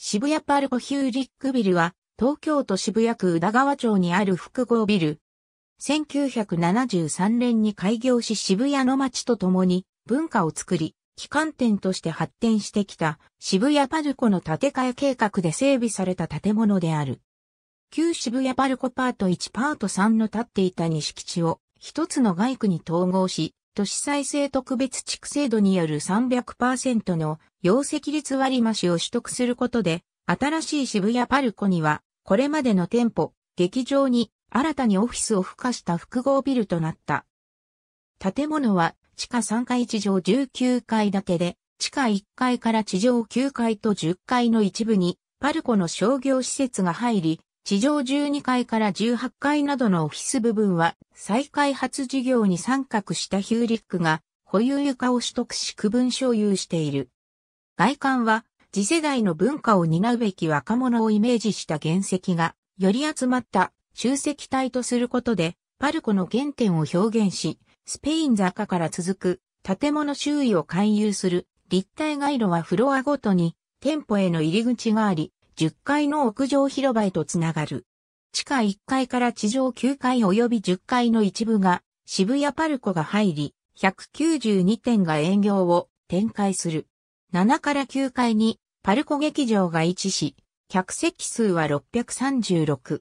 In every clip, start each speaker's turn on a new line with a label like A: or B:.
A: 渋谷パルコヒューリックビルは、東京都渋谷区宇田川町
B: にある複合ビル。1973年に開業し渋谷の街とともに文化を作り、機関店として発展してきた渋谷パルコの建て替え計画で整備された建物である。旧渋谷パルコパート1パート3の建っていた西基地を一つの外区に統合し、都市再生特別地区制度による300%の容積率割増を取得することで、新しい渋谷パルコには、これまでの店舗、劇場に新たにオフィスを付加した複合ビルとなった。建物は地下3階地上19階建てで、地下1階から地上9階と10階の一部にパルコの商業施設が入り、地上12階から18階などのオフィス部分は再開発事業に参画したヒューリックが保有床を取得し区分所有している。外観は次世代の文化を担うべき若者をイメージした原石がより集まった集積体とすることでパルコの原点を表現し、スペイン坂から続く建物周囲を勧誘する立体街路はフロアごとに店舗への入り口があり、10階の屋上広場へとつながる。地下1階から地上9階及び10階の一部が渋谷パルコが入り、192店が営業を展開する。7から9階にパルコ劇場が位置し、客席数は636。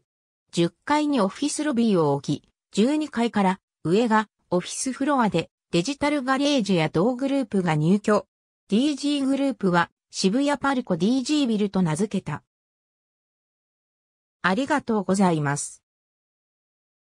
B: 10階にオフィスロビーを置き、12階から上がオフィスフロアでデジタルガレージや同グループが入居。DG グループは渋谷パルコ
A: DG ビルと名付けた。ありがとうございます。